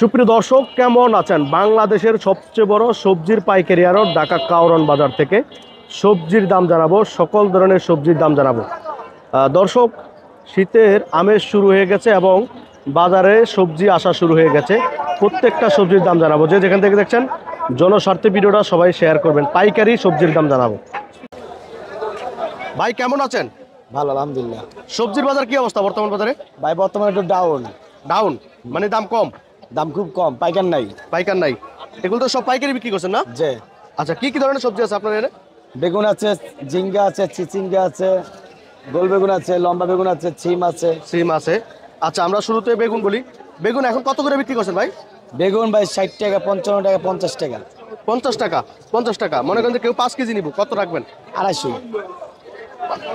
সুপ্রিয় দর্শক কেমন আছেন বাংলাদেশের সবচেয়ে বড় সবজির পাইকারি আরও ঢাকা কাওরন বাজার থেকে সবজির দাম জানাবো সকল ধরনের সবজির দাম জানাবো দর্শক শীতের আমেজ শুরু হয়ে গেছে এবং বাজারে সবজি আসা শুরু হয়ে গেছে প্রত্যেকটা সবজির দাম জানাবো যে যেখান থেকে দেখছেন জনস্বার্থে ভিডিওটা সবাই শেয়ার করবেন পাইকারি সবজির দাম জানাবো ভাই কেমন আছেন ভালো আলহামদুলিল্লাহ সবজির বাজার কি অবস্থা বর্তমান বাজারে ভাই বর্তমানে একটু ডাউন ডাউন মানে দাম কম দাম খুব কম পাইকার নাই পাইকার নাই এগুলো তো সব পাইকারি বিক্রি করছেন না যে আচ্ছা কি কি ধরনের সবজি আছে আপনার এখানে বেগুন আছে জিঙ্গা আছে চিচিঙ্গা আছে গোল বেগুন আছে লম্বা বেগুন আছে ছিম আছে সিম আছে আচ্ছা আমরা শুরুতে বেগুন বলি বেগুন এখন কত করে বিক্রি করছেন ভাই বেগুন ভাই ষাট টাকা পঞ্চান্ন টাকা পঞ্চাশ টাকা পঞ্চাশ টাকা পঞ্চাশ টাকা মনে করেন যে কেউ পাঁচ কেজি নিব কত রাখবেন আড়াইশো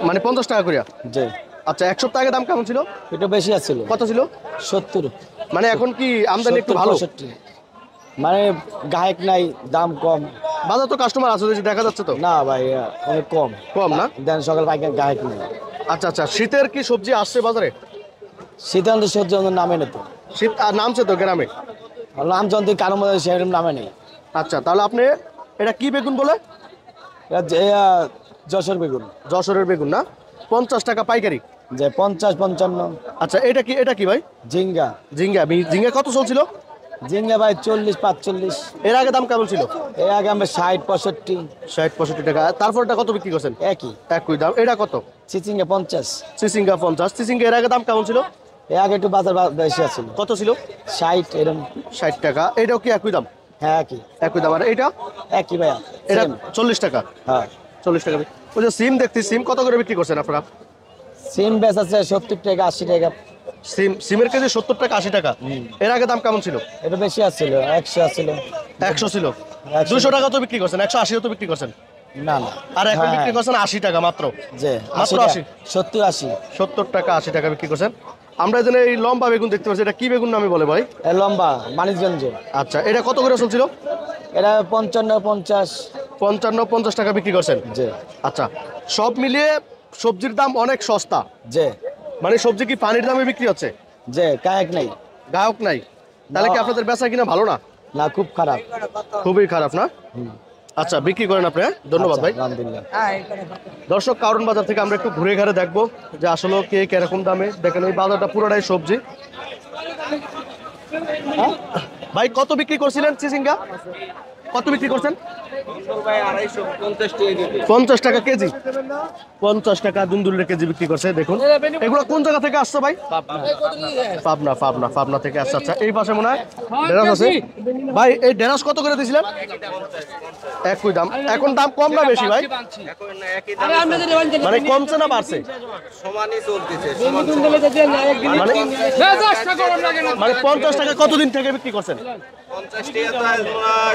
মানে পঞ্চাশ টাকা করিয়া জি আচ্ছা এক সপ্তাহ আগে দাম কেমন ছিল একটু বেশি আসছিল কত ছিল সত্তর মানে এখন কি আমদানি একটু ভালো মানে গায়ক নাই দাম কম বাজার তো কাস্টমার আছে দেখা যাচ্ছে তো না ভাই অনেক কম কম না দেন সকাল ভাই গায়ক নেই আচ্ছা আচ্ছা শীতের কি সবজি আসছে বাজারে শীতান্ত সবজি আমাদের নামে না তো শীত আর নামছে তো গ্রামে রামচন্দ্র কারো মধ্যে সেরকম নামে নেই আচ্ছা তাহলে আপনি এটা কি বেগুন বলে যশোর বেগুন যশোরের বেগুন না পঞ্চাশ টাকা পাইকারি যে পঞ্চাশ পঞ্চান্ন আচ্ছা এটা কি এটা কি ভাই ঝিঙ্গা ঝিঙ্গা ঝিঙ্গা কত চলছিল ঝিঙ্গা ভাই চল্লিশ পাঁচচল্লিশ এর আগে দাম কেমন ছিল এর আগে আমরা ষাট পঁয়ষট্টি ষাট পঁয়ষট্টি টাকা তারপর এটা কত বিক্রি করছেন একই একই দাম এটা কত চিচিঙ্গা পঞ্চাশ চিচিঙ্গা পঞ্চাশ চিচিঙ্গা এর আগে দাম কেমন ছিল এর আগে একটু বাজার বেশি আছে কত ছিল ষাট এরকম ষাট টাকা এটাও কি একই দাম হ্যাঁ একই একই দাম আর এটা একই ভাইয়া এটা চল্লিশ টাকা হ্যাঁ চল্লিশ টাকা ওই যে সিম দেখছি সিম কত করে বিক্রি করছেন আপনারা সিম বেচ আছে সত্তর টাকা আশি টাকা সিম সিমের কেজি সত্তর টাকা আশি টাকা এর আগে দাম কেমন ছিল এটা বেশি আসছিল একশো আছিল একশো ছিল দুশো টাকা তো বিক্রি করছেন একশো আশিও তো বিক্রি করছেন না না আর এখন হ্যাঁ, বিক্রি হ্যাঁ। করছেন আশি টাকা মাত্র যে মাত্র আশি সত্তর আশি সত্তর টাকা আশি টাকা বিক্রি করছেন আমরা এখানে এই লম্বা বেগুন দেখতে পাচ্ছি এটা কি বেগুন নামে বলে ভাই লম্বা মানিকগঞ্জ আচ্ছা এটা কত করে চলছিল এটা পঞ্চান্ন পঞ্চাশ পঞ্চান্ন পঞ্চাশ টাকা বিক্রি করছেন জি আচ্ছা সব মিলিয়ে সবজির দাম অনেক সস্তা যে মানে সবজি কি পানির দামে বিক্রি হচ্ছে যে গায়ক নাই গায়ক নাই তাহলে কি আপনাদের বেচা কিনা ভালো না না খুব খারাপ খুবই খারাপ না আচ্ছা বিক্রি করেন আপনি হ্যাঁ? ধন্যবাদ আচ্ছা, ভাই দর্শক কারণ বাজার থেকে আমরা একটু ঘুরে ঘাড়ে দেখবো যে আসলে কে কিরকম দামে দেখেন এই বাজারটা পুরোটাই সবজি হ্যাঁ? ভাই কত বিক্রি করছিলেন চিচিঙ্গা কত বিক্রি করছেন পঞ্চাশ টাকা কেজি পঞ্চাশ টাকা দুন্দুলের কেজি বিক্রি করছে দেখুন এগুলো কোন জায়গা থেকে আসছে ভাই পাবনা পাবনা পাবনা থেকে আসছে আচ্ছা এই পাশে মনে হয় ডেরাস আছে ভাই এই ডেরাস কত করে দিয়েছিলেন একই দাম এখন দাম কম না বেশি ভাই মানে কমছে না বাড়ছে মানে, মানে পঞ্চাশ টাকা কতদিন থেকে বিক্রি করছেন পঞ্চাশ টাকা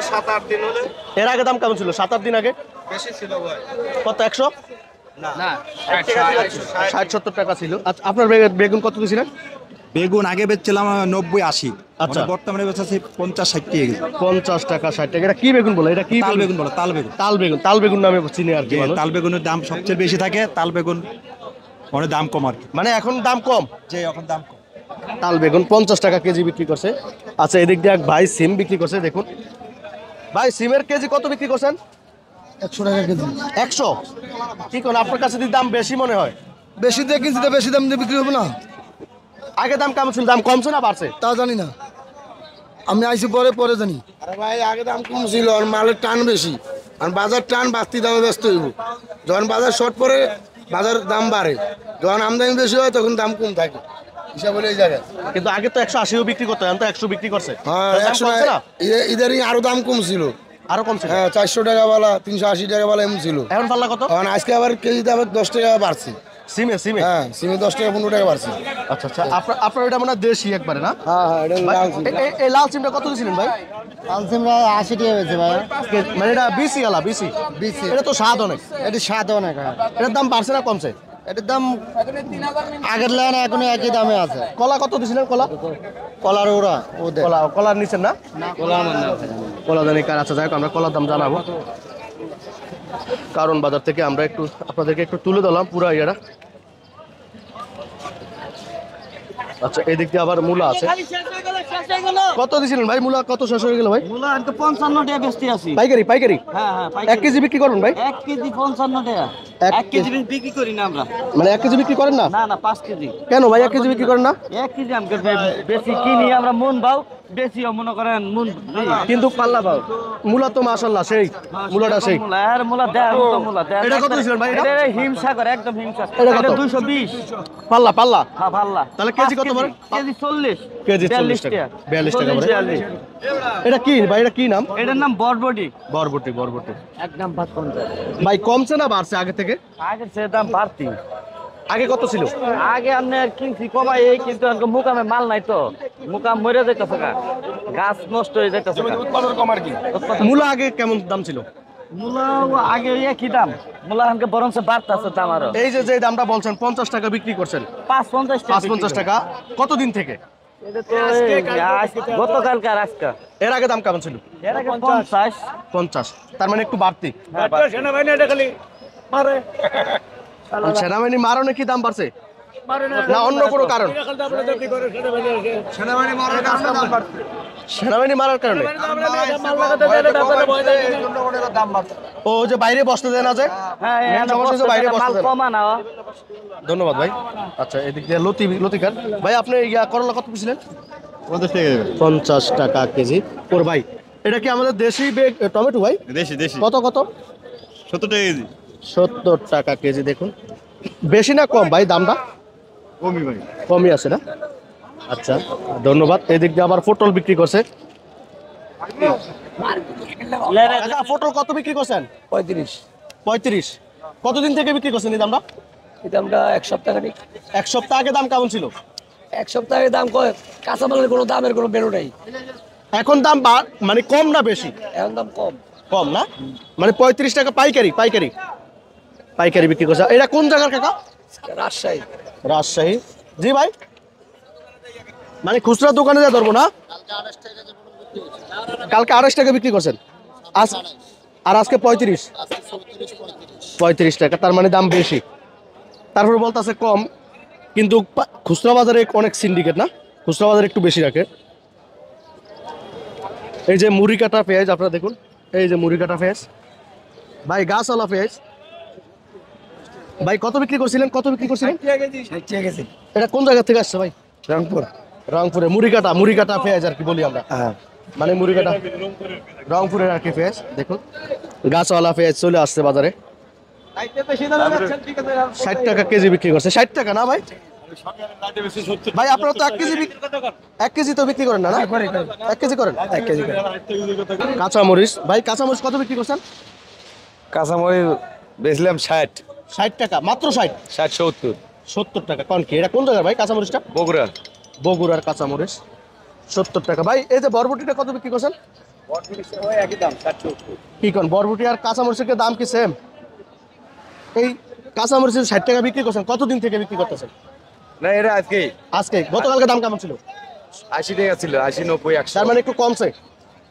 সাত আট দিন হলে এর আগে দাম কেমন ছিল সাত আট দিন আগে বেশি ছিল কত একশো ষাট সত্তর টাকা ছিল আচ্ছা আপনার বেগুন কত দিয়েছিলেন বেগুন আগে বেচছিলাম নব্বই আশি আচ্ছা মানে বর্তমানে বেচাচ্ছি পঞ্চাশ ষাট টাকা পঞ্চাশ টাকা ষাট টাকা এটা কি বেগুন বলো এটা কি তাল বেগুন বলো তাল বেগুন তাল বেগুন তাল বেগুন নামে চিনি আর কি তাল বেগুনের দাম সবচেয়ে বেশি থাকে তাল বেগুন অনেক মানে দাম কম আর কি মানে এখন দাম কম যে এখন দাম কম তাল বেগুন পঞ্চাশ টাকা কেজি বিক্রি করছে আচ্ছা এদিক দিয়ে এক ভাই সিম বিক্রি করছে দেখুন ভাই সিমের কেজি কত বিক্রি করছেন একশো টাকা কেজি একশো কি করেন আপনার কাছে যদি দাম বেশি মনে হয় বেশি দিয়ে কিনছি তো বেশি দাম দিয়ে বিক্রি হবে না আগে দাম কেমন ছিল দাম কমছে না বাড়ছে তা জানি না আমি আইসি পরে পরে জানি আরে ভাই আগে দাম কম ছিল আর মালের টান বেশি আর বাজার টান বাড়তি দামে ব্যস্ত হইব যখন বাজার শর্ট পরে বাজার দাম বাড়ে যখন আমদানি বেশি হয় তখন দাম কম থাকে কিন্তু আগে তো একশো আশিও বিক্রি করতে এখন তো একশো বিক্রি করছে হ্যাঁ, ইদারিং আরো দাম কমছিল আরো কমছে হ্যাঁ চারশো টাকা বালা তিনশো আশি টাকা বালা এমন ছিল এখন পাল্লা কত এখন আজকে আবার কেজিতে আবার দশ টাকা বাড়ছে সিমে সিমে হ্যাঁ সিমে দশ টাকা পনেরো টাকা বাড়ছে আচ্ছা আচ্ছা আপনার আপনার এটা মানে দেশি একবারে না হ্যাঁ হ্যাঁ লাল এই লাল সিমটা কত ছিলেন ভাই লাল সিমটা আশি টাকা হয়েছে ভাই মানে এটা বিসি আলা বিসি বিসি এটা তো স্বাদ অনেক এটা স্বাদ অনেক হ্যাঁ। এটার দাম বাড়ছে না কমছে এটার দাম আগের লাইন এখন একই দামে আছে কলা কত দিছিলেন কলা কলার ওরা ওদের কলা কলার নিচের না কলা আমার কার আছে যাই আমরা কলার দাম জানাবো কারণ বাজার থেকে আমরা একটু আপনাদেরকে একটু তুলে দিলাম পুরো ইয়েটা আচ্ছা এই দিক দিয়ে আবার মুলা আছে কত দিছিলেন ভাই মুলা কত শেষ হয়ে গেল ভাই তো 55 টাকা পাইকারি পাইকারি হ্যাঁ হ্যাঁ কেজি বিক্রি করুন ভাই এক কেজি 55 টাকা কেজি বিক্রি করি না আমরা মানে এক কেজি বিক্রি করেন না না না 5 কেজি কেন ভাই এক কেজি বিক্রি করেন না এক কেজি আমরা বেশি কিনি আমরা মন ভাও বেশিও মনে করেন কিন্তু পাল্লা পাও মূলা তো মাশাল্লাহ সেই মূলাটা সেই আর মূলা দেয় মূলা দেয় এটা কত ভাই এটা একদম এটা 220 পাল্লা পাল্লা হ্যাঁ পাল্লা তাহলে কেজি কত কেজি 40 কেজি 40 টাকা 42 টাকা এটা কি ভাই এটা কি নাম এটার নাম বরবটি বরবটি বরবটি একদম ভাত কমছে ভাই কমছে না বাড়ছে আগে থেকে আগে সে দাম বাড়তি আগে কত ছিল আগে আর কিনছি কবাই কিন্তু মুকামে মাল নাই তো মুকাম মরে ফাঁকা গাছ নষ্ট হয়ে যাইতেছে কি মূলা আগে কেমন দাম ছিল আগে দাম বরঞ্চ দাম এই যে দামটা বলছেন পঞ্চাশ টাকা বিক্রি করছেন পাঁচ পঞ্চাশ পাঁচ পঞ্চাশ টাকা কতদিন থেকে এর আগে দাম কেমন ছিল এর আগে পঞ্চাশ পঞ্চাশ তার মানে একটু বাড়তি সেনাবাহিনী মারণে কি দাম বাড়ছে না অন্য কোনো কারণ সেনাবাহিনী মারার কারণে ও যে বাইরে বসতে দেয় না যে হ্যাঁ, হ্যাঁ, বাইরে বসতে ধন্যবাদ ভাই আচ্ছা এদিক দিয়ে লতি লতিকার ভাই আপনি ইয়া করলা কত পিছিলেন পঞ্চাশ টাকা কেজি ওর ভাই এটা কি আমাদের দেশি টমেটো ভাই দেশি দেশি কত কত সত্তর টাকা কেজি সত্তর টাকা কেজি দেখুন বেশি না কম ভাই দামটা কমই ভাই কমই আছে না আচ্ছা ধন্যবাদ এদিক দিয়ে আবার পটল বিক্রি করছে আচ্ছা, পটল কত বিক্রি করছেন পঁয়ত্রিশ পঁয়ত্রিশ কতদিন থেকে বিক্রি করছেন এই দামটা এই দামটা এক সপ্তাহ এক সপ্তাহ আগে দাম কেমন ছিল এক সপ্তাহ আগে দাম কাঁচামালের কোনো দামের কোনো বেরো নেই এখন দাম মানে কম না বেশি এখন দাম কম কম না মানে পঁয়ত্রিশ টাকা পাইকারি পাইকারি পাইকারি বিক্রি করছে এটা কোন জায়গার কাকা রাজশাহী রাজশাহী জি ভাই মানে খুচরা দোকানে যা ধরবো না কালকে আড়াইশ টাকা বিক্রি করছেন আর আজকে পঁয়ত্রিশ পঁয়ত্রিশ টাকা তার মানে দাম বেশি তারপরে বলতেছে কম কিন্তু খুচরা বাজারে অনেক সিন্ডিকেট না খুচরা বাজারে একটু বেশি রাখে এই যে মুড়ি কাটা পেঁয়াজ আপনারা দেখুন এই যে মুড়ি কাটা পেঁয়াজ ভাই গাছওয়ালা পেঁয়াজ ভাই কত বিক্রি করছিলেন কত বিক্রি করছিলেন এটা কোন জায়গা থেকে আসছে ভাই রংপুর রংপুরে মুড়িকাটা মুড়িকাটা পেঁয়াজ আর কি বলি আমরা হ্যাঁ। মানে মুড়িকাটা রংপুরের আর কি পেঁয়াজ দেখুন গাছওয়ালা পেঁয়াজ চলে আসছে বাজারে ষাট টাকা কেজি বিক্রি করছে ষাট টাকা না ভাই ভাই আপনারা তো এক কেজি এক কেজি তো বিক্রি করেন না না এক কেজি করেন এক কেজি করেন কাঁচামরিচ ভাই কাঁচামরিচ কত বিক্রি করছেন কাঁচামরিচ বেচলাম ষাট ষাট টাকা মাত্র ষাট ষাট সত্তর সত্তর টাকা কন কি এটা কোন জায়গার ভাই কাঁচামরিচটা বগুড়া বগুড়ার কাঁচামরিচ সত্তর টাকা ভাই এই যে বরবটিটা কত বিক্রি করছেন কি কন বরবটি আর কাঁচামরিচের দাম কি সেম এই কাঁচামরিচ ষাট টাকা বিক্রি করছেন কত দিন থেকে বিক্রি করতেছেন না এটা আজকে আজকে গতকালকে দাম কেমন ছিল আশি টাকা ছিল আশি নব্বই একশো তার মানে একটু কমছে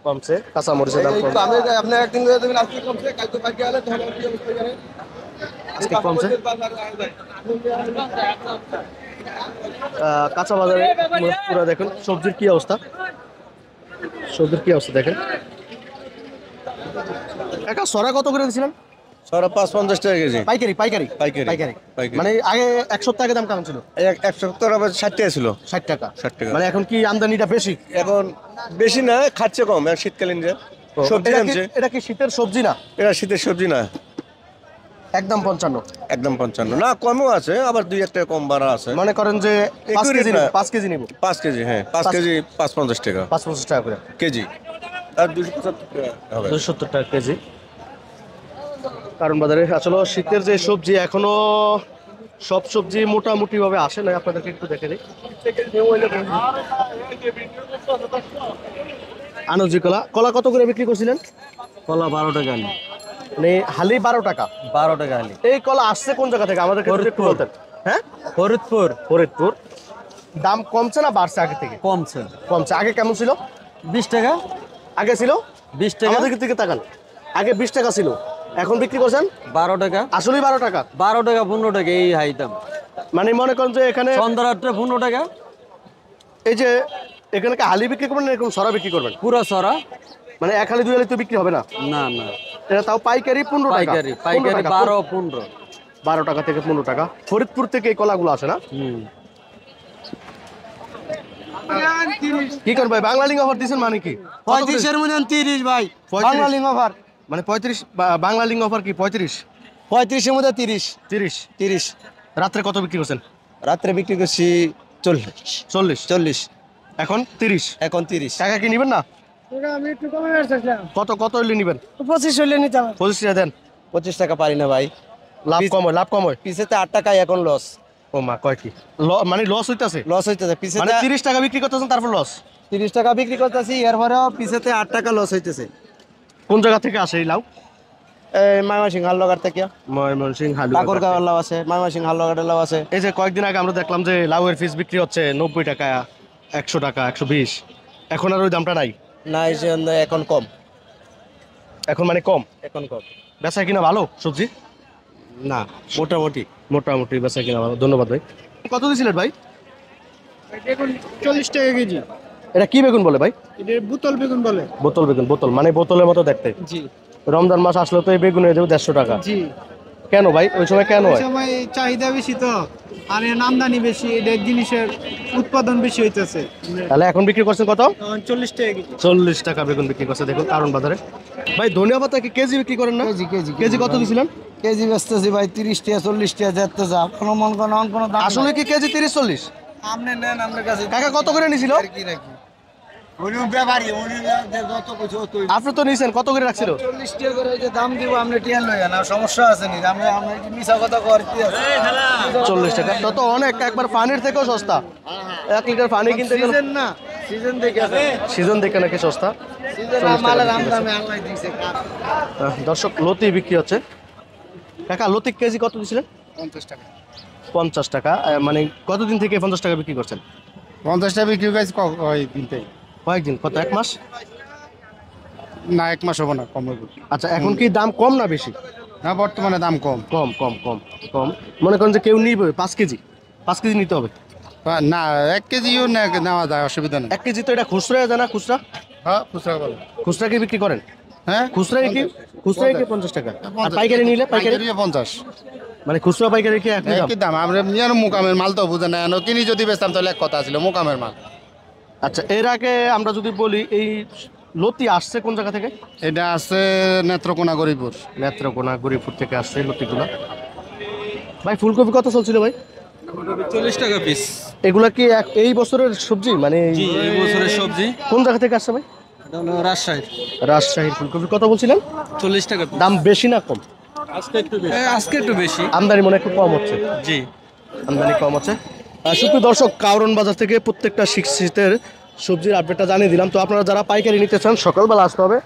কমছে কাঁচামরিচের দাম কমছে আপনি একদিন ধরে দেবেন আজকে কমছে কালকে পাইকে গেলে আজকে কমছে কাঁচা বাজারে পুরো দেখুন সবজির কি অবস্থা সবজির কি অবস্থা দেখেন সরা কত করে দিয়েছিলেন পাইকারি পাইকারি পাইকারি মানে আগে এক দাম ছিল এক ছিল ষাট টাকা ষাট টাকা মানে এখন কি আমদানিটা বেশি এখন বেশি না খাচ্ছে কম শীতকালীন যে সবজি এটা কি শীতের সবজি না এটা শীতের সবজি না একদম পঞ্চান্ন একদম পঞ্চান্ন না কমও আছে আবার দুই একটা কম বাড়া আছে মনে করেন যে পাঁচ কেজি না পাঁচ কেজি নিব পাঁচ কেজি হ্যাঁ পাঁচ কেজি পাঁচ পঞ্চাশ টাকা পাঁচ পঞ্চাশ টাকা করে কেজি আর দুশো সত্তর টাকা কেজি কারণ বাজারে আসলে শীতের যে সবজি এখনো সব সবজি মোটামুটি ভাবে আসে না আপনাদেরকে একটু দেখে দিই আনজি কলা কলা কত করে বিক্রি করছিলেন কলা বারো টাকা মানে হালি বারো টাকা বারো টাকা হালি এই কলা আসছে কোন জায়গা থেকে আমাদের হ্যাঁ ফরিদপুর ফরিদপুর দাম কমছে না বাড়ছে আগে থেকে কমছে কমছে আগে কেমন ছিল বিশ টাকা আগে ছিল বিশ টাকা আমাদের থেকে তাকান আগে বিশ টাকা ছিল এখন বিক্রি করছেন বারো টাকা আসলেই বারো টাকা বারো টাকা পনেরো টাকা এই হাই দাম মানে মনে করেন যে এখানে সন্ধ্যারাত্রে পনেরো টাকা এই যে এখানে হালি বিক্রি করবেন এরকম সরা বিক্রি করবেন পুরো সরা মানে এক হালি দুই হালি তো বিক্রি হবে না না না এটা তাও পাইকারি পনেরো পাইকারি পাইকারি বারো পনেরো বারো টাকা থেকে পনেরো টাকা ফরিদপুর থেকে এই কলাগুলো না কি ভাই অফার দিচ্ছেন মানে কি পঁয়ত্রিশের মধ্যে তিরিশ ভাই বাংলালিং অফার মানে পঁয়ত্রিশ অফার কি পঁয়ত্রিশ পঁয়ত্রিশের মধ্যে তিরিশ তিরিশ তিরিশ রাত্রে কত বিক্রি করছেন রাত্রে বিক্রি করছি চল্লিশ চল্লিশ চল্লিশ এখন তিরিশ এখন তিরিশ টাকা কি নেবেন না কত কত হইলে নিবেন পঁচিশ হইলে নিতাম পঁচিশ দেন পঁচিশ টাকা পারি না ভাই লাভ কম লাভ কম হয় পিসেতে আট টাকায় এখন লস ও মা কয় কি মানে লস হইতেছে লস হইতেছে পিসে মানে তিরিশ টাকা বিক্রি করতেছেন তারপর লস তিরিশ টাকা বিক্রি করতেছি এরপরেও পিসেতে আট টাকা লস হইতেছে কোন জায়গা থেকে আসে এই লাউ এই মাইমাসিং হালগার থেকে ময়মনসিং হালগার ঠাকুরগাঁও লাউ আছে মাইমাসিং হালগার লাউ আছে এই যে কয়েকদিন আগে আমরা দেখলাম যে লাউয়ের ফিস বিক্রি হচ্ছে নব্বই টাকা একশো টাকা একশো বিশ এখন আর ওই দামটা নাই না এই এখন কম এখন মানে কম এখন কম বেচা কিনা ভালো সবজি না মোটামুটি মোটামুটি বেচা কিনা ভালো ধন্যবাদ ভাই কত দিয়েছিলেন ভাই বেগুন চল্লিশ টাকা কেজি এটা কি বেগুন বলে ভাই এটা বোতল বেগুন বলে বোতল বেগুন বোতল মানে বোতলের মতো দেখতে জি রমজান মাস আসলে তো এই বেগুন হয়ে যাবে দেড়শো টাকা জি কেন ভাই ওই সময় কেন হয় সময় চাহিদা বেশি তো আর এর আমদানি বেশি এদের জিনিসের উৎপাদন বেশি হইতেছে তাহলে এখন বিক্রি করছেন কত চল্লিশ টাকা চল্লিশ টাকা বেগুন বিক্রি করছে দেখুন কারণ বাজারে ভাই ধনিয়া পাতা কি কেজি বিক্রি করেন না কেজি কেজি কেজি কত দিয়েছিলেন কেজি বেচতেছি ভাই তিরিশ টাকা চল্লিশ টাকা যেতে যা কোনো মন কোনো আসলে কি কেজি তিরিশ চল্লিশ আপনি নেন আপনার কাছে টাকা কত করে নিয়েছিল কি রাখি আপনি তো নিয়েছেন কত করে রাখছিল চল্লিশ টাকা করে যে দাম দিব আপনি টিয়ার লই না সমস্যা আছে নি মিশা কথা করতে চল্লিশ টাকা তত অনেক একবার পানির থেকেও সস্তা এক লিটার পানি কিনতে না সিজন দেখে নাকি সস্তা দর্শক লতি বিক্রি হচ্ছে কাকা লতি কেজি কত দিয়েছিলেন পঞ্চাশ টাকা পঞ্চাশ টাকা মানে কতদিন থেকে পঞ্চাশ টাকা বিক্রি করছেন পঞ্চাশ টাকা বিক্রি করছি কদিন থেকে কয়েকদিন কত এক মাস না এক মাস হবো না কম হবে আচ্ছা এখন কি দাম কম না বেশি না বর্তমানে দাম কম কম কম কম কম মনে করেন যে কেউ নিবে পাঁচ কেজি পাঁচ কেজি নিতে হবে না এক কেজিও নেওয়া যায় অসুবিধা নেই এক কেজি তো এটা খুচরা যায় না খুচরা হ্যাঁ খুচরা বলো খুচরা কি বিক্রি করেন হ্যাঁ খুচরা কি খুচরা কি পঞ্চাশ টাকা আর পাইকারি নিলে পাইকারি পঞ্চাশ মানে খুচরা পাইকারি কি একই দাম আমরা নিয়ে মোকামের মাল তো বুঝে না কিনি যদি বেচতাম তাহলে এক কথা ছিল মোকামের মাল আচ্ছা এর আগে আমরা যদি বলি এই লতি আসছে কোন জায়গা থেকে এটা আসছে নেত্রকোনা গরিপুর নেত্রকোনা গরিপুর থেকে আসছে এই লতিগুলো ভাই ফুলকপি কত চলছিল ভাই চল্লিশ টাকা পিস এগুলা কি এই বছরের সবজি মানে এই বছরের সবজি কোন জায়গা থেকে আসছে ভাই রাজশাহীর রাজশাহীর ফুলকপি কত বলছিলেন চল্লিশ টাকা দাম বেশি না কম আজকে একটু বেশি আমদানি মনে একটু কম হচ্ছে জি আমদানি কম হচ্ছে সুপ্রিয় দর্শক কাউরন বাজার থেকে প্রত্যেকটা শীতের সবজির আপডেটটা জানিয়ে দিলাম তো আপনারা যারা পাইকারি নিতে চান সকালবেলা আসতে হবে